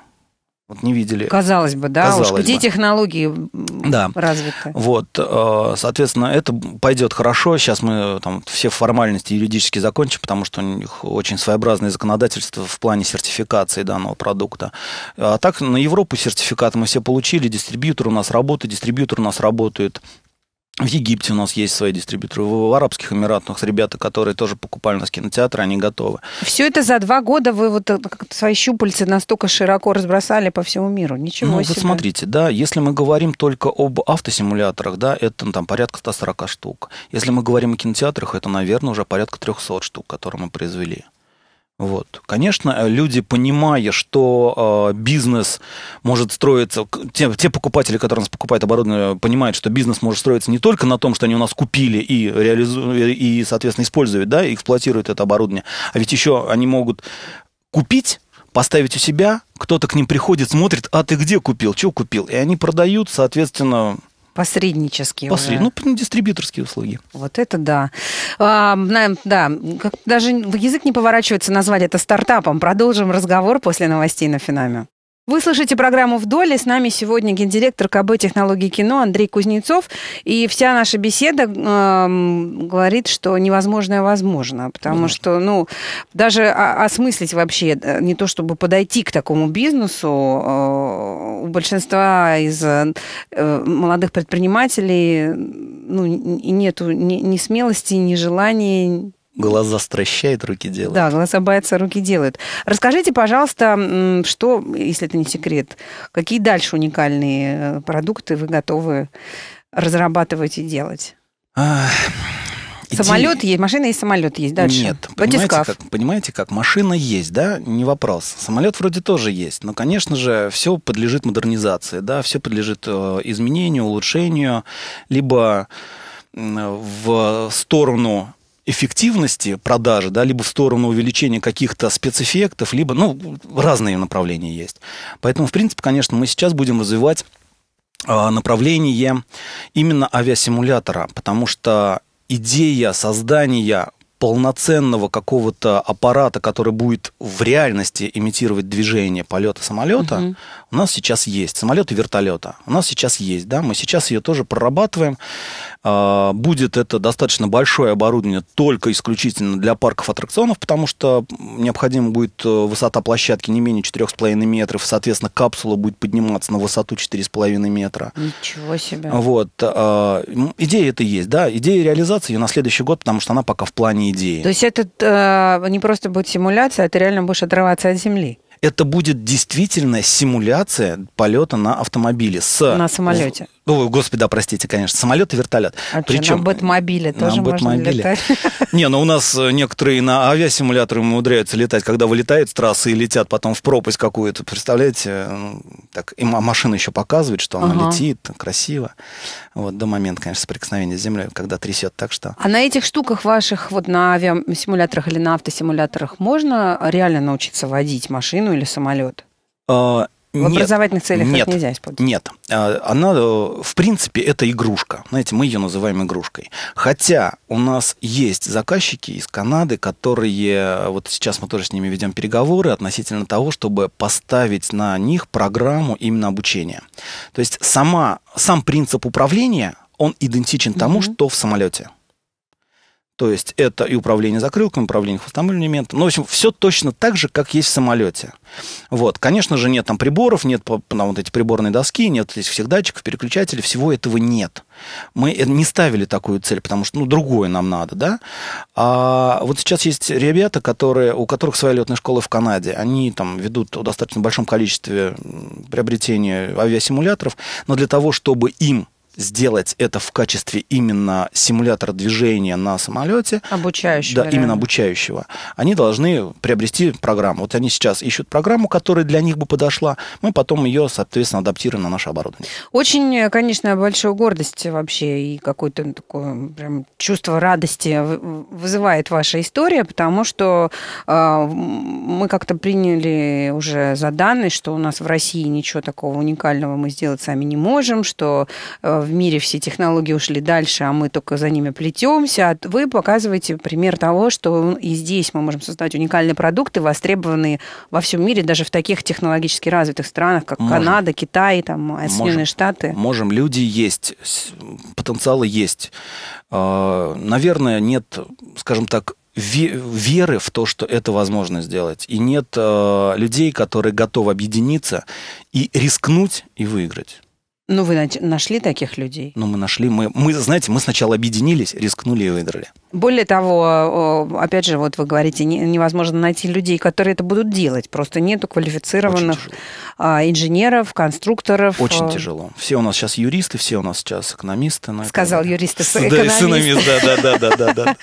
Вот не видели. Казалось бы, да, Казалось уж где бы. технологии да. развиты. Вот, э, соответственно, это пойдет хорошо. Сейчас мы э, там все формальности юридически закончим, потому что у них очень своеобразное законодательство в плане сертификации данного продукта. А так на Европу сертификат мы все получили, дистрибьютор у нас работает, дистрибьютор у нас работает в Египте у нас есть свои дистрибьюторы, в Арабских Эмиратах ребята, которые тоже покупали нас кинотеатры, они готовы. Все это за два года вы вот э, свои щупальцы настолько широко разбросали по всему миру, ничего ну, себе. Ну, вот смотрите, да, если мы говорим только об автосимуляторах, да, это там порядка 140 штук. Если мы говорим о кинотеатрах, это, наверное, уже порядка 300 штук, которые мы произвели. Вот. Конечно, э, люди, понимая, что э, бизнес может строиться, те, те покупатели, которые у нас покупают оборудование, понимают, что бизнес может строиться не только на том, что они у нас купили и реализуют, и, соответственно, используют, да, и эксплуатируют это оборудование, а ведь еще они могут купить, поставить у себя, кто-то к ним приходит, смотрит, а ты где купил, что купил, и они продают, соответственно, Посреднические. Посред... Уже. Ну, дистрибьюторские услуги. Вот это да. А, да, даже язык не поворачивается назвать это стартапом. Продолжим разговор после новостей на Финаме. Вы слышите программу «Вдоль», и с нами сегодня гендиректор КБ технологии кино Андрей Кузнецов. И вся наша беседа э, говорит, что невозможное возможно, потому Конечно. что, ну, даже осмыслить вообще, э, не то чтобы подойти к такому бизнесу, э, у большинства из э, молодых предпринимателей, ну, нету ни, ни смелости, ни желания, Глаза стращает, руки делает. Да, глаза боятся, руки делают. Расскажите, пожалуйста, что, если это не секрет, какие дальше уникальные э, продукты вы готовы разрабатывать и делать? А, самолет иди... есть, машина есть, самолет есть. Дальше. Нет, понимаете как, понимаете как, машина есть, да, не вопрос. Самолет вроде тоже есть, но, конечно же, все подлежит модернизации, да, все подлежит э, изменению, улучшению, либо в сторону эффективности продажи, да, либо в сторону увеличения каких-то спецэффектов, либо, ну, разные направления есть. Поэтому, в принципе, конечно, мы сейчас будем развивать э, направление именно авиасимулятора, потому что идея создания полноценного какого-то аппарата, который будет в реальности имитировать движение полета самолета, угу. У нас сейчас есть самолеты вертолета. У нас сейчас есть, да, мы сейчас ее тоже прорабатываем. А, будет это достаточно большое оборудование только исключительно для парков аттракционов, потому что необходима будет э, высота площадки не менее 4,5 метров, соответственно, капсула будет подниматься на высоту 4,5 метра. Ничего себе. Вот. Э, ну, идея это есть, да. Идея реализации ее на следующий год, потому что она пока в плане идеи. То есть это э, не просто будет симуляция, а ты реально будешь отрываться от земли? это будет действительно симуляция полета на автомобиле с... На самолете. О, господи, да, простите, конечно, самолет и вертолет. А Причем на бэтмобиле тоже на можно летать. Не, ну у нас э, некоторые на авиасимуляторы умудряются летать, когда вылетают с трассы и летят потом в пропасть какую-то. Представляете, э, ну, так и машина еще показывает, что она ага. летит, красиво. Вот до момента, конечно, соприкосновения с землей, когда трясет так что. А на этих штуках ваших, вот на авиасимуляторах или на автосимуляторах, можно реально научиться водить машину или самолет? А, в нет, образовательных целях нет, нельзя использовать? Нет. А, она, э, в принципе, это игрушка. Знаете, мы ее называем игрушкой. Хотя у нас есть заказчики из Канады, которые... Э, вот сейчас мы тоже с ними ведем переговоры относительно того, чтобы поставить на них программу именно обучения. То есть сама, сам принцип управления, он идентичен тому, угу. что в самолете. То есть это и управление закрылками, управление хвостовым элементом. Ну, в общем, все точно так же, как есть в самолете. Вот. Конечно же, нет там приборов, нет там, вот эти приборные доски, нет этих всех датчиков, переключателей, всего этого нет. Мы э, не ставили такую цель, потому что, ну, другое нам надо, да. А вот сейчас есть ребята, которые, у которых своя летная школа в Канаде. Они там ведут в достаточно большом количестве приобретения авиасимуляторов, но для того, чтобы им сделать это в качестве именно симулятора движения на самолете. Обучающего. Да, да, именно обучающего. Они должны приобрести программу. Вот они сейчас ищут программу, которая для них бы подошла. Мы потом ее, соответственно, адаптируем на наше оборудование. Очень, э, конечно, большую гордость вообще и какое-то такое прям чувство радости вызывает ваша история, потому что э, мы как-то приняли уже за данность, что у нас в России ничего такого уникального мы сделать сами не можем, что э, в мире все технологии ушли дальше, а мы только за ними плетемся. А вы показываете пример того, что и здесь мы можем создать уникальные продукты, востребованные во всем мире, даже в таких технологически развитых странах, как можем. Канада, Китай, там, а, Соединенные можем. Штаты. Можем. Люди есть, потенциалы есть. А, наверное, нет, скажем так, веры в то, что это возможно сделать. И нет людей, которые готовы объединиться и рискнуть и выиграть. Ну, вы нашли таких людей? Ну, мы нашли. Мы, мы, знаете, мы сначала объединились, рискнули и выиграли. Более того, опять же, вот вы говорите, невозможно найти людей, которые это будут делать. Просто нету квалифицированных а, инженеров, конструкторов. Очень а. тяжело. Все у нас сейчас юристы, все у нас сейчас экономисты. Сказал юристы, экономисты. Да, экономист, да, да, да, да, да.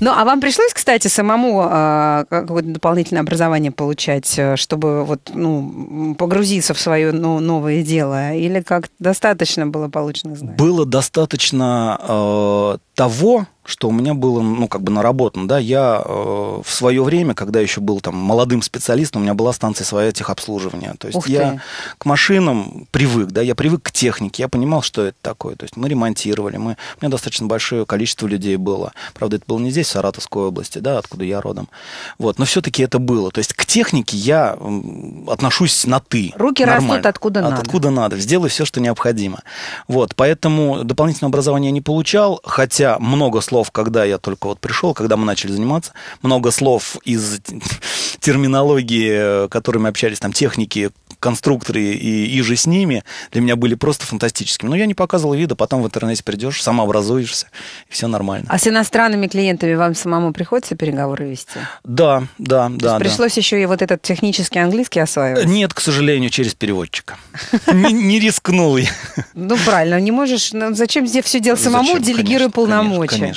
Ну, а вам пришлось, кстати, самому э, а, какое-то дополнительное образование получать, э, чтобы вот, ну, погрузиться в свое ну, новое дело? Или как достаточно было полученных знаний? Было достаточно э, того, что у меня было, ну, как бы наработано, да, я э, в свое время, когда еще был там молодым специалистом, у меня была станция своя техобслуживания. То есть Ух я ты. к машинам привык, да, я привык к технике, я понимал, что это такое. То есть мы ремонтировали, мы, у меня достаточно большое количество людей было. Правда, это было не здесь, в Саратовской области, да, откуда я родом. Вот, но все-таки это было. То есть к технике я отношусь на «ты». Руки нормально. растут откуда От, надо. Откуда надо. Сделай все, что необходимо. Вот, поэтому дополнительного образования я не получал, хотя много слов, когда я только вот пришел, когда мы начали заниматься, много слов из терминологии, которыми общались там техники, конструкторы и, и же с ними для меня были просто фантастическими. Но я не показывал вида, потом в интернете придешь, самообразуешься и все нормально. А с иностранными клиентами вам самому приходится переговоры вести? Да, да, То да. да. пришлось еще и вот этот технический английский осваивать? Нет, к сожалению, через переводчика. Не рискнул я. Ну, правильно, не можешь. Ну, зачем здесь все делать самому, Делегируй полномочия?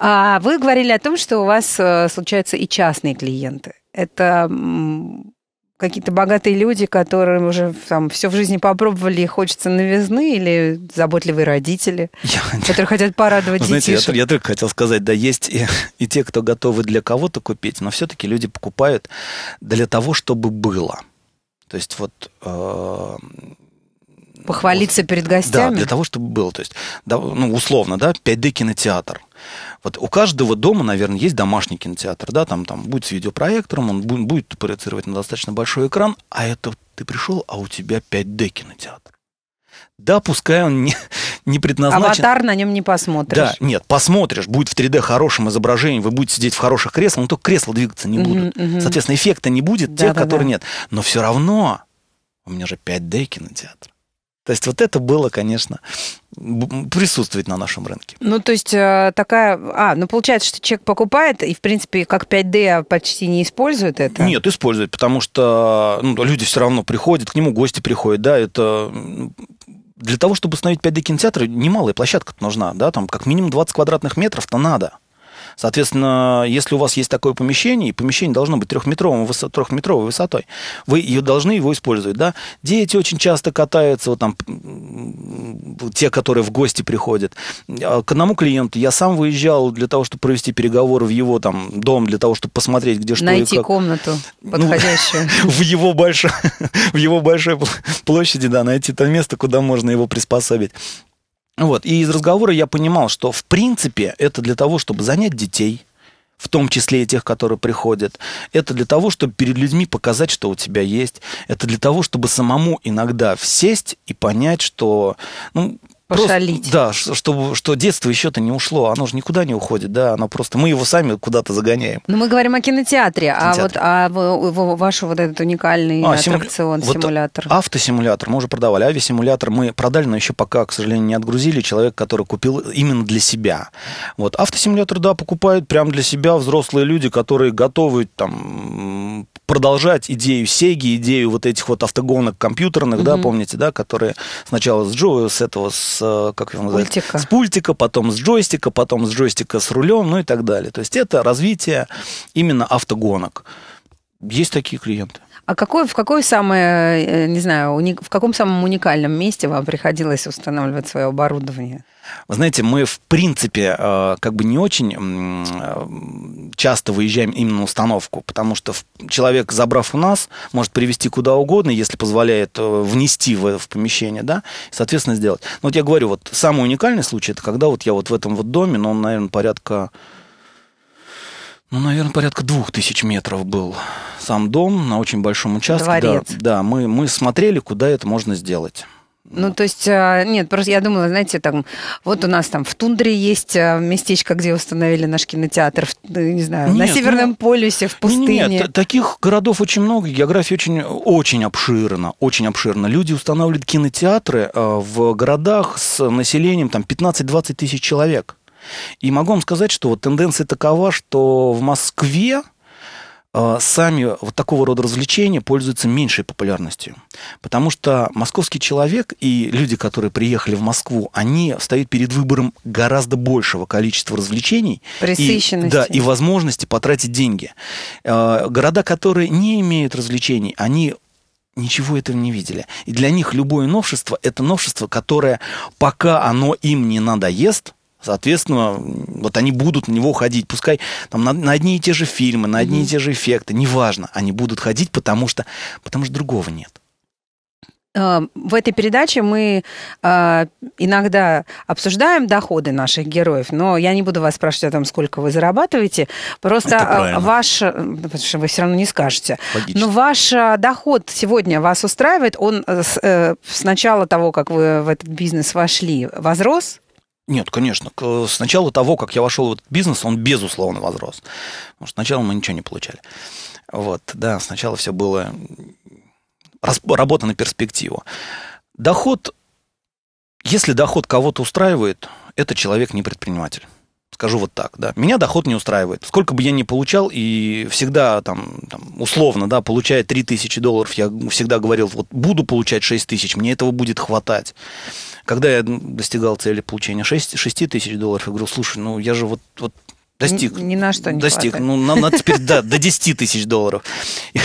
А вы говорили о том, что у вас э, случаются и частные клиенты. Это какие-то богатые люди, которые уже там все в жизни попробовали и хочется новизны, или заботливые родители, я... которые хотят порадовать ну, знаете, Я, я только хотел сказать, да, есть и, и те, кто готовы для кого-то купить, но все-таки люди покупают для того, чтобы было. То есть вот... Э Похвалиться вот, перед гостями? Да, для того, чтобы было. То есть, да, ну, условно, да, 5D кинотеатр. Вот у каждого дома, наверное, есть домашний кинотеатр, да, там, там будет с видеопроектором, он будет, будет проецировать на достаточно большой экран, а это ты пришел, а у тебя 5D кинотеатр. Да, пускай он не, не предназначен. Аватар на нем не посмотришь. Да, нет, посмотришь, будет в 3D хорошим изображением, вы будете сидеть в хороших креслах, но только кресла двигаться не будут. Угу, угу. Соответственно, эффекта не будет, да, тех, да, которые да. нет. Но все равно у меня же 5D кинотеатр. То есть вот это было, конечно, присутствовать на нашем рынке. Ну, то есть э, такая... А, ну, получается, что человек покупает и, в принципе, как 5D а почти не использует это? Нет, использует, потому что ну, люди все равно приходят, к нему гости приходят, да, это для того, чтобы установить 5D-кинотеатр, немалая площадка нужна, да, там как минимум 20 квадратных метров-то надо. Соответственно, если у вас есть такое помещение, и помещение должно быть трехметровым, высо- трехметровой высотой, вы ее должны его использовать, да. Дети очень часто катаются, вот там, те, которые в гости приходят. А к одному клиенту я сам выезжал для того, чтобы провести переговоры в его там дом, для того, чтобы посмотреть, где что Найти и как. комнату ну, подходящую. в его большой, в его большой площади, да, найти то место, куда можно его приспособить. Вот. И из разговора я понимал, что в принципе это для того, чтобы занять детей, в том числе и тех, которые приходят. Это для того, чтобы перед людьми показать, что у тебя есть. Это для того, чтобы самому иногда сесть и понять, что ну, пошалить. Просто, да, чтобы что, детство еще-то не ушло, оно же никуда не уходит, да, оно просто, мы его сами куда-то загоняем. Но ну, мы говорим о кинотеатре, кинотеатре. а вот а ваш вот этот уникальный а, аттракцион, симуля... симулятор. Вот автосимулятор мы уже продавали, авиасимулятор мы продали, но еще пока, к сожалению, не отгрузили человек, который купил именно для себя. Вот автосимулятор, да, покупают прямо для себя взрослые люди, которые готовы там продолжать идею Сеги, идею вот этих вот автогонок компьютерных, угу. да, помните, да, которые сначала с Джо, с этого, с с, э, как его называют? Пультика. С пультика, потом с джойстика, потом с джойстика с рулем, ну и так далее. То есть это развитие именно автогонок. Есть такие клиенты. А какой, в какой самое, э, не знаю, уник, в каком самом уникальном месте вам приходилось устанавливать свое оборудование? Вы знаете, мы в принципе э, как бы не очень э, часто выезжаем именно на установку, потому что человек, забрав у нас, может привести куда угодно, если позволяет внести в, в помещение, да, и, соответственно, сделать. Но вот я говорю, вот самый уникальный случай, это когда вот я вот в этом вот доме, но ну, он, наверное, порядка ну, наверное, порядка двух тысяч метров был сам дом на очень большом участке. Дворец. Да, да мы, мы смотрели, куда это можно сделать. Ну, то есть, э, нет, просто я думала, знаете, там, вот у нас там в тундре есть э, местечко, где установили наш кинотеатр, в, э, не знаю, нет, на Северном ну, полюсе, в пустыне. Нет, нет, таких городов очень много, география очень, очень обширна, очень обширна. Люди устанавливают кинотеатры в городах с населением там 15-20 тысяч человек. И могу вам сказать, что вот тенденция такова, что в Москве э, сами вот такого рода развлечения пользуются меньшей популярностью. Потому что московский человек и люди, которые приехали в Москву, они стоят перед выбором гораздо большего количества развлечений. И, да, и возможности потратить деньги. Э, города, которые не имеют развлечений, они ничего этого не видели. И для них любое новшество – это новшество, которое, пока оно им не надоест – Соответственно, вот они будут на него ходить. Пускай там, на, на одни и те же фильмы, на одни mm и те же эффекты, неважно, они будут ходить, потому что, потому что другого нет. А, в этой передаче мы а, иногда обсуждаем доходы наших героев, но я не буду вас спрашивать о том, сколько вы зарабатываете. Просто а, ваш, э, потому что вы все равно не скажете, Логично. но ваш э, доход сегодня вас устраивает, он э, с начала того, как вы в этот бизнес вошли, возрос? Нет, конечно. С начала того, как я вошел в этот бизнес, он безусловно возрос. Потому что сначала мы ничего не получали. Вот, да, сначала все было работа на перспективу. Доход, если доход кого-то устраивает, это человек не предприниматель. Скажу вот так, да. Меня доход не устраивает. Сколько бы я ни получал, и всегда там, там условно, да, получая 3000 долларов, я всегда говорил, вот буду получать 6 тысяч, мне этого будет хватать когда я достигал цели получения 6, 6 тысяч долларов, я говорил, слушай, ну я же вот, вот достиг. Ни, ни на что не Достиг. Хватает. Ну, нам надо теперь да, до 10 тысяч долларов. И,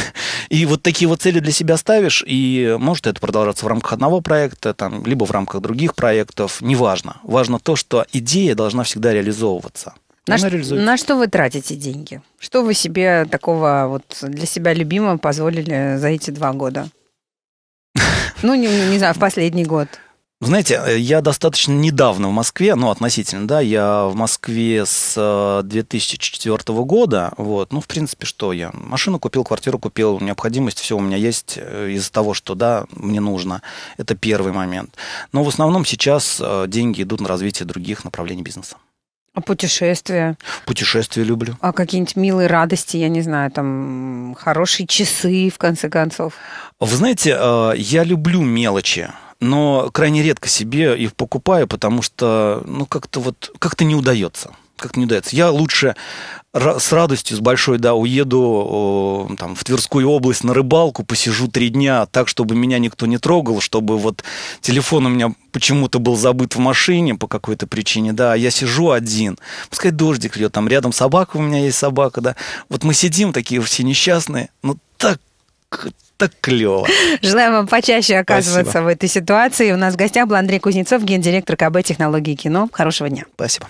и вот такие вот цели для себя ставишь, и может это продолжаться в рамках одного проекта, там, либо в рамках других проектов, неважно. Важно то, что идея должна всегда реализовываться. На, ш... на что вы тратите деньги? Что вы себе такого вот для себя любимого позволили за эти два года? Ну, не, не знаю, в последний год знаете, э, я достаточно недавно в Москве, ну, относительно, да, я в Москве с 2004 э, года, вот, ну, в принципе, что я, машину купил, квартиру купил, необходимость, все у меня есть э, из-за того, что, да, мне нужно, это первый момент. Но в основном сейчас деньги идут на развитие других направлений бизнеса. А путешествия? Путешествия люблю. А какие-нибудь милые радости, я не знаю, там хорошие часы, в конце концов? Вы знаете, я люблю мелочи но крайне редко себе их покупаю, потому что, ну, как-то вот, как-то не удается. Как-то не удается. Я лучше с радостью, с большой, да, уеду э, там, в Тверскую область на рыбалку, посижу три дня так, чтобы меня никто не трогал, чтобы вот телефон у меня почему-то был забыт в машине по какой-то причине, да, а я сижу один, пускай дождик льет, там рядом собака у меня есть собака, да, вот мы сидим такие все несчастные, ну так так клево. Желаю вам почаще оказываться Спасибо. в этой ситуации. У нас в гостях был Андрей Кузнецов, гендиректор КБ технологии кино. Хорошего дня. Спасибо.